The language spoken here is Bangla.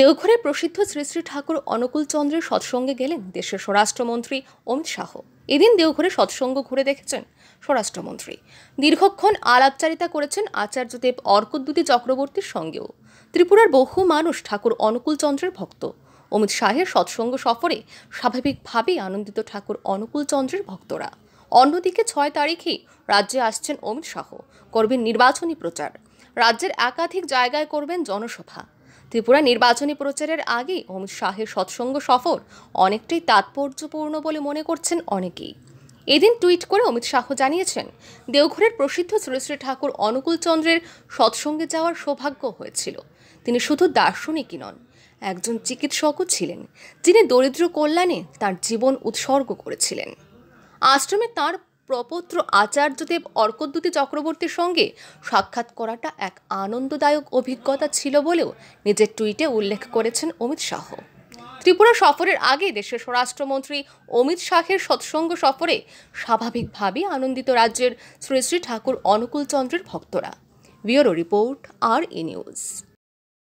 দেওঘরে প্রসিদ্ধ শ্রী শ্রী ঠাকুর অনুকূল চন্দ্রের সৎসঙ্গে গেলেন দেশের স্বরাষ্ট্রমন্ত্রী অমিত শাহ এদিন দেওঘরে সৎসঙ্গ ঘুরে দেখেছেন স্বরাষ্ট্রমন্ত্রী দীর্ঘক্ষণ আলাপচারিতা করেছেন আচার্যদেব অর্কদ্যুতি চক্রবর্তীর সঙ্গেও ত্রিপুরার বহু মানুষ ঠাকুর অনুকূল চন্দ্রের ভক্ত অমিত শাহের সৎসঙ্গ সফরে স্বাভাবিকভাবেই আনন্দিত ঠাকুর অনুকূল চন্দ্রের ভক্তরা অন্যদিকে ছয় তারিখে রাজ্যে আসছেন অমিত শাহ করবেন নির্বাচনী প্রচার রাজ্যের একাধিক জায়গায় করবেন জনসভা ত্রিপুরা নির্বাচনী প্রচারের আগেই অমিত শাহের সৎসঙ্গ সফর অনেকটাই তাৎপর্যপূর্ণ বলে মনে করছেন অনেকেই এদিন টুইট করে অমিত শাহ জানিয়েছেন দেওঘরের প্রসিদ্ধ শ্রী শ্রী ঠাকুর অনুকূল চন্দ্রের সৎসঙ্গে যাওয়ার সৌভাগ্য হয়েছিল তিনি শুধু দার্শনিকই নন একজন চিকিৎসকও ছিলেন যিনি দরিদ্র কল্যাণে তার জীবন উৎসর্গ করেছিলেন আশ্রমে তার প্রপত্র আচার্যদেব অর্কদ্যুতি চক্রবর্তীর সঙ্গে সাক্ষাৎ করাটা এক আনন্দদায়ক অভিজ্ঞতা ছিল বলেও নিজের টুইটে উল্লেখ করেছেন অমিত শাহ ত্রিপুরা সফরের আগে দেশের স্বরাষ্ট্রমন্ত্রী অমিত শাহের সৎসঙ্গ সফরে স্বাভাবিকভাবেই আনন্দিত রাজ্যের শ্রী শ্রী ঠাকুর অনুকূলচন্দ্রের ভক্তরা bureau report R E news